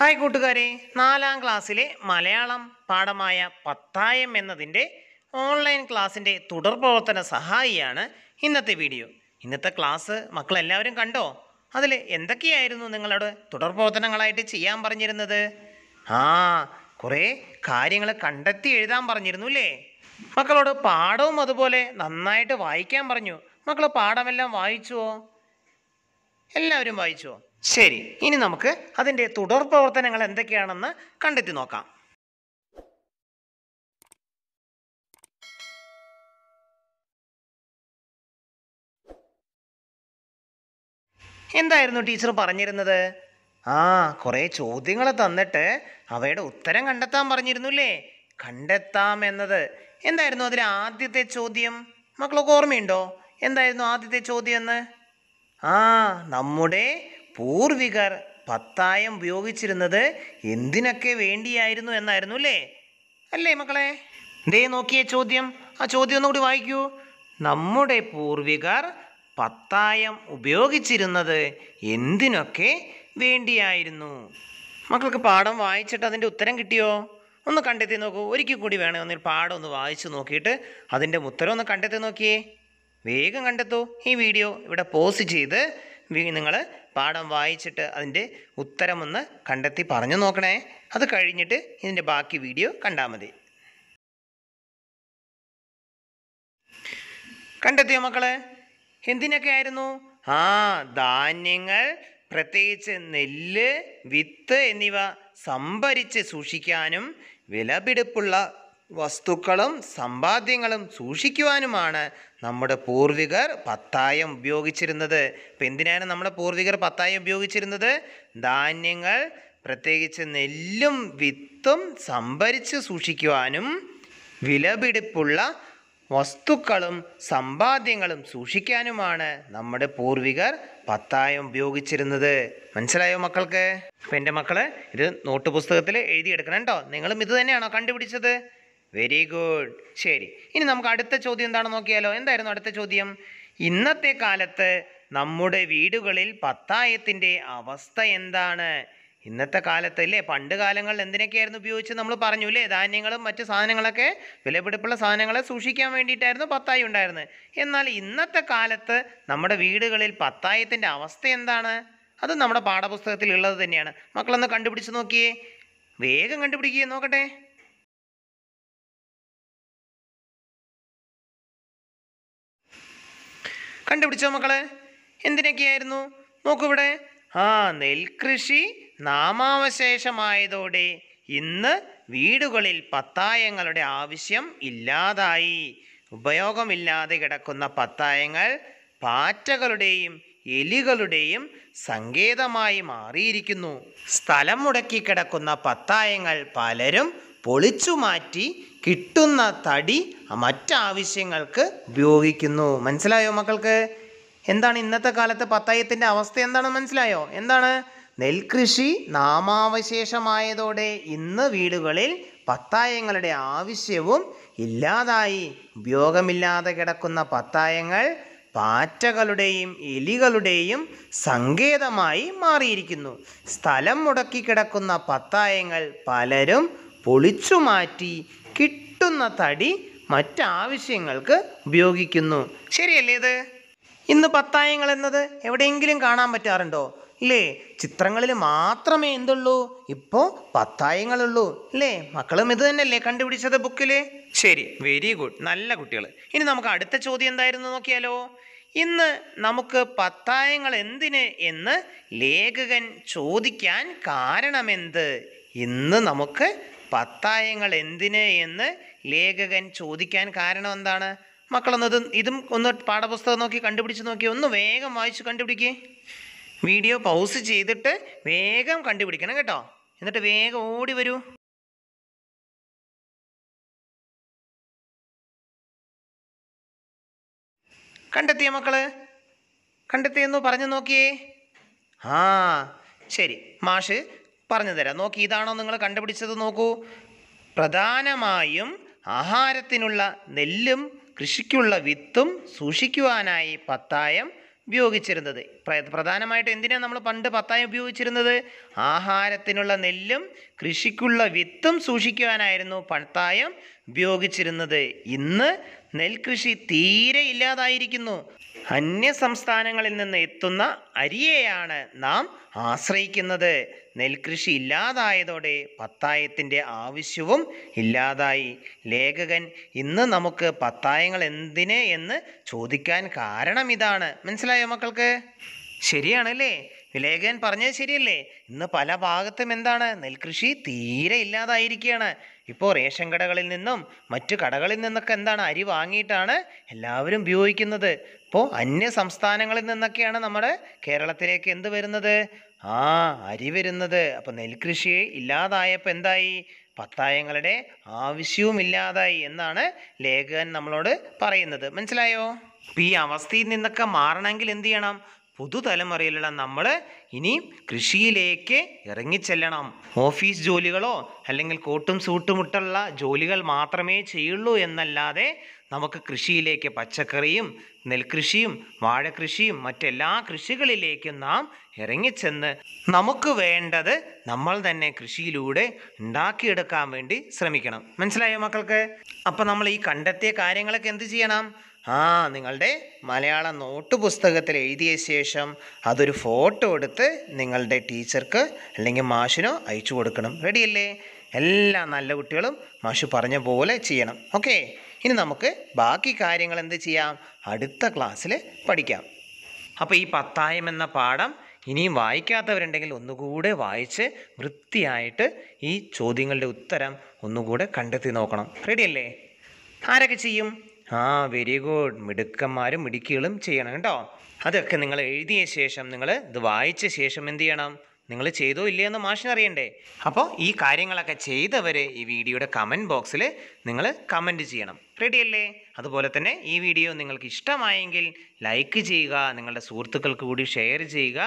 hi കൂട്ടുകാരെ നാലാം ക്ലാസ്സിലെ മലയാളം പാഠമായ പത്തായം എന്നതിൻ്റെ ഓൺലൈൻ ക്ലാസ്സിൻ്റെ തുടർ പ്രവർത്തന സഹായിയാണ് ഇന്നത്തെ വീഡിയോ ഇന്നത്തെ ക്ലാസ് മക്കളെല്ലാവരും കണ്ടോ അതിൽ എന്തൊക്കെയായിരുന്നു നിങ്ങളോട് തുടർ പ്രവർത്തനങ്ങളായിട്ട് ചെയ്യാൻ പറഞ്ഞിരുന്നത് ആ കുറേ കാര്യങ്ങൾ കണ്ടെത്തി എഴുതാൻ പറഞ്ഞിരുന്നു അല്ലേ മക്കളോട് പാഠവും അതുപോലെ നന്നായിട്ട് വായിക്കാൻ പറഞ്ഞു മക്കൾ പാഠമെല്ലാം വായിച്ചുവോ എല്ലാവരും വായിച്ചുവോ ശരി ഇനി നമുക്ക് അതിൻ്റെ തുടർ പ്രവർത്തനങ്ങൾ എന്തൊക്കെയാണെന്ന് കണ്ടെത്തി നോക്കാം എന്തായിരുന്നു ടീച്ചർ പറഞ്ഞിരുന്നത് ആ കുറേ ചോദ്യങ്ങൾ തന്നിട്ട് അവയുടെ ഉത്തരം കണ്ടെത്താൻ പറഞ്ഞിരുന്നുല്ലേ കണ്ടെത്താം എന്നത് എന്തായിരുന്നു അതിലെ ആദ്യത്തെ ചോദ്യം മക്കളൊക്കെ ഓർമ്മയുണ്ടോ എന്തായിരുന്നു ആദ്യത്തെ ചോദ്യം എന്ന് ആ നമ്മുടെ പൂർവികർ പത്തായം ഉപയോഗിച്ചിരുന്നത് എന്തിനൊക്കെ വേണ്ടിയായിരുന്നു എന്നായിരുന്നു അല്ലേ അല്ലേ മക്കളെ ദേ നോക്കിയ ചോദ്യം ആ ചോദ്യം ഒന്നുകൂടി വായിക്കൂ നമ്മുടെ പൂർവികർ പത്തായം ഉപയോഗിച്ചിരുന്നത് എന്തിനൊക്കെ വേണ്ടിയായിരുന്നു മക്കൾക്ക് പാഠം വായിച്ചിട്ട് അതിൻ്റെ ഉത്തരം കിട്ടിയോ ഒന്ന് കണ്ടെത്തി നോക്കൂ ഒരിക്കൽ കൂടി വേണേ ഒന്നിൽ പാഠം ഒന്ന് വായിച്ചു നോക്കിയിട്ട് അതിൻ്റെ ഉത്തരം ഒന്ന് കണ്ടെത്തി നോക്കിയേ വേഗം കണ്ടെത്തൂ ഈ വീഡിയോ ഇവിടെ പോസ് ചെയ്ത് നിങ്ങൾ പാഠം വായിച്ചിട്ട് അതിൻ്റെ ഉത്തരമൊന്ന് കണ്ടെത്തി പറഞ്ഞു നോക്കണേ അത് കഴിഞ്ഞിട്ട് ഇതിൻ്റെ ബാക്കി വീഡിയോ കണ്ടാൽ മതി കണ്ടെത്തിയോ മക്കളെ എന്തിനൊക്കെ ആയിരുന്നു ആ ധാന്യങ്ങൾ പ്രത്യേകിച്ച് നെല്ല് വിത്ത് എന്നിവ സംഭരിച്ച് സൂക്ഷിക്കാനും വിലപിടിപ്പുള്ള വസ്തുക്കളും സമ്പാദ്യങ്ങളും സൂക്ഷിക്കുവാനുമാണ് നമ്മുടെ പൂർവികർ പത്തായം ഉപയോഗിച്ചിരുന്നത് ഇപ്പം എന്തിനാണ് നമ്മുടെ പൂർവികർ പത്തായം ഉപയോഗിച്ചിരുന്നത് ധാന്യങ്ങൾ പ്രത്യേകിച്ച് നെല്ലും വിത്തും സംഭരിച്ച് സൂക്ഷിക്കുവാനും വിലപിടിപ്പുള്ള വസ്തുക്കളും സമ്പാദ്യങ്ങളും സൂക്ഷിക്കാനുമാണ് നമ്മുടെ പൂർവികർ പത്തായം ഉപയോഗിച്ചിരുന്നത് മനസ്സിലായോ മക്കൾക്ക് അപ്പം എൻ്റെ മക്കളെ ഇത് നോട്ട് പുസ്തകത്തിൽ എഴുതിയെടുക്കണം കേട്ടോ നിങ്ങളും ഇത് തന്നെയാണോ കണ്ടുപിടിച്ചത് വെരി ഗുഡ് ശരി ഇനി നമുക്ക് അടുത്ത ചോദ്യം എന്താണെന്ന് നോക്കിയാലോ എന്തായിരുന്നു അടുത്ത ചോദ്യം ഇന്നത്തെ കാലത്ത് നമ്മുടെ വീടുകളിൽ പത്തായത്തിൻ്റെ അവസ്ഥ എന്താണ് ഇന്നത്തെ കാലത്ത് അല്ലേ പണ്ട് കാലങ്ങളിൽ എന്തിനൊക്കെയായിരുന്നു ഉപയോഗിച്ച് നമ്മൾ പറഞ്ഞു അല്ലേ ധാന്യങ്ങളും മറ്റ് സാധനങ്ങളൊക്കെ വിലപിടിപ്പുള്ള സാധനങ്ങളെ സൂക്ഷിക്കാൻ വേണ്ടിയിട്ടായിരുന്നു പത്തായി ഉണ്ടായിരുന്നത് എന്നാൽ ഇന്നത്തെ കാലത്ത് നമ്മുടെ വീടുകളിൽ പത്തായത്തിൻ്റെ അവസ്ഥ എന്താണ് അത് നമ്മുടെ പാഠപുസ്തകത്തിൽ ഉള്ളത് തന്നെയാണ് മക്കളൊന്ന് കണ്ടുപിടിച്ച് നോക്കിയേ വേഗം കണ്ടുപിടിക്കുകയും നോക്കട്ടെ കണ്ടുപിടിച്ചോ മക്കളെ എന്തിനൊക്കെയായിരുന്നു നോക്കൂ ഇവിടെ ആ നെൽകൃഷി നാമാവശേഷമായതോടെ ഇന്ന് വീടുകളിൽ പത്തായങ്ങളുടെ ആവശ്യം ഇല്ലാതായി ഉപയോഗമില്ലാതെ കിടക്കുന്ന പത്തായങ്ങൾ പാറ്റകളുടെയും എലികളുടെയും സങ്കേതമായി മാറിയിരിക്കുന്നു സ്ഥലം മുടക്കി കിടക്കുന്ന പത്തായങ്ങൾ പലരും പൊളിച്ചു മാറ്റി കിട്ടുന്ന തടി മറ്റാവശ്യങ്ങൾക്ക് ഉപയോഗിക്കുന്നു മനസ്സിലായോ മക്കൾക്ക് എന്താണ് ഇന്നത്തെ കാലത്ത് പത്തായത്തിൻ്റെ അവസ്ഥ എന്താണെന്ന് മനസ്സിലായോ എന്താണ് നെൽകൃഷി നാമാവശേഷമായതോടെ ഇന്ന് വീടുകളിൽ പത്തായങ്ങളുടെ ആവശ്യവും ഇല്ലാതായി ഉപയോഗമില്ലാതെ കിടക്കുന്ന പത്തായങ്ങൾ പാറ്റകളുടെയും എലികളുടെയും സങ്കേതമായി മാറിയിരിക്കുന്നു സ്ഥലം മുടക്കി കിടക്കുന്ന പത്തായങ്ങൾ പലരും പൊളിച്ചു മാറ്റി കിട്ടുന്ന തടി മറ്റാവശ്യങ്ങൾക്ക് ഉപയോഗിക്കുന്നു ശരിയല്ലേ ഇത് ഇന്ന് പത്തായങ്ങൾ എന്നത് എവിടെയെങ്കിലും കാണാൻ പറ്റാറുണ്ടോ ഇല്ലേ ചിത്രങ്ങളിൽ മാത്രമേ എന്തുള്ളൂ ഇപ്പോൾ പത്തായങ്ങളുള്ളൂ അല്ലേ മക്കളും ഇത് തന്നെയല്ലേ കണ്ടുപിടിച്ചത് ബുക്കിൽ ശരി വെരി ഗുഡ് നല്ല കുട്ടികൾ ഇനി നമുക്ക് അടുത്ത ചോദ്യം എന്തായിരുന്നു നോക്കിയാലോ ഇന്ന് നമുക്ക് പത്തായങ്ങൾ എന്തിന് എന്ന് ലേഖകൻ ചോദിക്കാൻ കാരണമെന്ത് ഇന്ന് നമുക്ക് പത്തായങ്ങൾ എന്തിന് എന്ന് ലേഖകൻ ചോദിക്കാൻ കാരണം എന്താണ് മക്കളൊന്നത് ഇതും ഒന്ന് പാഠപുസ്തകം നോക്കി കണ്ടുപിടിച്ച് നോക്കി ഒന്ന് വേഗം വായിച്ച് കണ്ടുപിടിക്കേ വീഡിയോ പൗസ് ചെയ്തിട്ട് വേഗം കണ്ടുപിടിക്കണം കേട്ടോ എന്നിട്ട് വേഗം ഓടി വരൂ കണ്ടെത്തിയ മക്കള് കണ്ടെത്തിയെന്നു പറഞ്ഞു നോക്കിയേ ആ ശരി മാഷ് പറഞ്ഞു തരാം നോക്കി ഇതാണോ നിങ്ങൾ കണ്ടുപിടിച്ചത് നോക്കൂ പ്രധാനമായും ആഹാരത്തിനുള്ള നെല്ലും കൃഷിക്കുള്ള വിത്തും സൂക്ഷിക്കുവാനായി പത്തായം ഉപയോഗിച്ചിരുന്നത് പ്രധാനമായിട്ട് എന്തിനാണ് നമ്മൾ പണ്ട് പത്തായം ഉപയോഗിച്ചിരുന്നത് ആഹാരത്തിനുള്ള നെല്ലും കൃഷിക്കുള്ള വിത്തും സൂക്ഷിക്കുവാനായിരുന്നു പത്തായം ഉപയോഗിച്ചിരുന്നത് ഇന്ന് നെൽകൃഷി തീരെ ഇല്ലാതായിരിക്കുന്നു അന്യ സംസ്ഥാനങ്ങളിൽ നിന്ന് എത്തുന്ന അരിയെയാണ് നാം ആശ്രയിക്കുന്നത് നെൽകൃഷി ഇല്ലാതായതോടെ പത്തായത്തിൻ്റെ ആവശ്യവും ഇല്ലാതായി ലേഖകൻ ഇന്ന് നമുക്ക് പത്തായങ്ങൾ എന്തിന് എന്ന് ചോദിക്കാൻ കാരണം ഇതാണ് മനസ്സിലായോ മക്കൾക്ക് ശരിയാണല്ലേ ലേഖകൻ പറഞ്ഞത് ശരിയല്ലേ ഇന്ന് പല ഭാഗത്തും എന്താണ് നെൽകൃഷി തീരെ ഇല്ലാതായിരിക്കുകയാണ് ഇപ്പോൾ റേഷൻ കടകളിൽ നിന്നും മറ്റു കടകളിൽ നിന്നൊക്കെ എന്താണ് അരി വാങ്ങിയിട്ടാണ് എല്ലാവരും ഉപയോഗിക്കുന്നത് ഇപ്പോൾ അന്യ സംസ്ഥാനങ്ങളിൽ നിന്നൊക്കെയാണ് നമ്മുടെ കേരളത്തിലേക്ക് എന്ത് വരുന്നത് ആ അരി വരുന്നത് അപ്പോൾ നെൽകൃഷി ഇല്ലാതായപ്പോൾ എന്തായി പത്തായങ്ങളുടെ ആവശ്യവും ഇല്ലാതായി എന്നാണ് ലേഖകൻ നമ്മളോട് പറയുന്നത് മനസ്സിലായോ അപ്പോൾ ഈ അവസ്ഥയിൽ നിന്നൊക്കെ മാറണമെങ്കിൽ എന്ത് ചെയ്യണം പുതുതലമുറയിലുള്ള നമ്മൾ ഇനി കൃഷിയിലേക്ക് ഇറങ്ങിച്ചെല്ലണം ഓഫീസ് ജോലികളോ അല്ലെങ്കിൽ കോട്ടും സൂട്ടുമുട്ടുള്ള ജോലികൾ മാത്രമേ ചെയ്യുള്ളൂ എന്നല്ലാതെ നമുക്ക് കൃഷിയിലേക്ക് പച്ചക്കറിയും നെൽകൃഷിയും വാഴകൃഷിയും മറ്റെല്ലാ കൃഷികളിലേക്കും നാം ഇറങ്ങിച്ചെന്ന് നമുക്ക് വേണ്ടത് നമ്മൾ തന്നെ കൃഷിയിലൂടെ ഉണ്ടാക്കിയെടുക്കാൻ വേണ്ടി ശ്രമിക്കണം മനസ്സിലായോ മക്കൾക്ക് അപ്പം നമ്മൾ ഈ കണ്ടെത്തിയ കാര്യങ്ങളൊക്കെ എന്ത് ചെയ്യണം ആ നിങ്ങളുടെ മലയാള നോട്ട് പുസ്തകത്തിൽ എഴുതിയ ശേഷം അതൊരു ഫോട്ടോ എടുത്ത് നിങ്ങളുടെ ടീച്ചർക്ക് അല്ലെങ്കിൽ മാഷിനോ അയച്ചു കൊടുക്കണം റെഡിയല്ലേ എല്ലാ നല്ല കുട്ടികളും മാഷു പറഞ്ഞ പോലെ ചെയ്യണം ഓക്കെ ഇനി നമുക്ക് ബാക്കി കാര്യങ്ങൾ എന്ത് ചെയ്യാം അടുത്ത ക്ലാസ്സിൽ പഠിക്കാം അപ്പോൾ ഈ പത്തായം എന്ന പാഠം ഇനിയും വായിക്കാത്തവരുണ്ടെങ്കിൽ ഒന്നുകൂടെ വായിച്ച് വൃത്തിയായിട്ട് ഈ ചോദ്യങ്ങളുടെ ഉത്തരം ഒന്നുകൂടെ കണ്ടെത്തി നോക്കണം റെഡിയല്ലേ ആരൊക്കെ ചെയ്യും ആ വെരി ഗുഡ് മിടുക്കന്മാരും മിടുക്കികളും ചെയ്യണം കേട്ടോ അതൊക്കെ നിങ്ങൾ എഴുതിയ ശേഷം നിങ്ങൾ ഇത് വായിച്ച ശേഷം എന്ത് ചെയ്യണം നിങ്ങൾ ചെയ്തോ ഇല്ലയോ എന്ന് മാഷിന് അറിയണ്ടേ അപ്പോൾ ഈ കാര്യങ്ങളൊക്കെ ചെയ്തവർ ഈ വീഡിയോയുടെ കമൻറ്റ് ബോക്സിൽ നിങ്ങൾ കമൻറ്റ് ചെയ്യണം റെഡിയല്ലേ അതുപോലെ തന്നെ ഈ വീഡിയോ നിങ്ങൾക്ക് ഇഷ്ടമായെങ്കിൽ ലൈക്ക് ചെയ്യുക നിങ്ങളുടെ സുഹൃത്തുക്കൾക്ക് കൂടി ഷെയർ ചെയ്യുക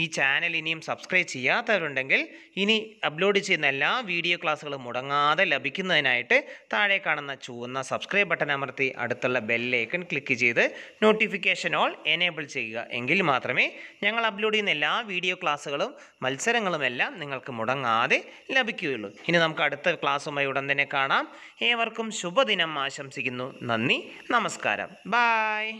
ഈ ചാനൽ ഇനിയും സബ്സ്ക്രൈബ് ചെയ്യാത്തവരുണ്ടെങ്കിൽ ഇനി അപ്ലോഡ് ചെയ്യുന്ന എല്ലാ വീഡിയോ ക്ലാസ്സുകളും മുടങ്ങാതെ ലഭിക്കുന്നതിനായിട്ട് താഴെ കാണുന്ന ചുവന്ന സബ്സ്ക്രൈബ് ബട്ടൺ അമർത്തി അടുത്തുള്ള ബെല്ലൈക്കൺ ക്ലിക്ക് ചെയ്ത് നോട്ടിഫിക്കേഷൻ ഓൾ എനേബിൾ ചെയ്യുക എങ്കിൽ മാത്രമേ ഞങ്ങൾ അപ്ലോഡ് ചെയ്യുന്ന എല്ലാ വീഡിയോ ക്ലാസ്സുകളും മത്സരങ്ങളും എല്ലാം നിങ്ങൾക്ക് മുടങ്ങാതെ ലഭിക്കുകയുള്ളൂ ഇനി നമുക്ക് അടുത്ത ക്ലാസ്സുമായി ഉടൻ തന്നെ കാണാം ഏവർക്കും ശുഭദിനം ആശംസിക്കുന്നു നന്ദി നമസ്കാരം ബായ്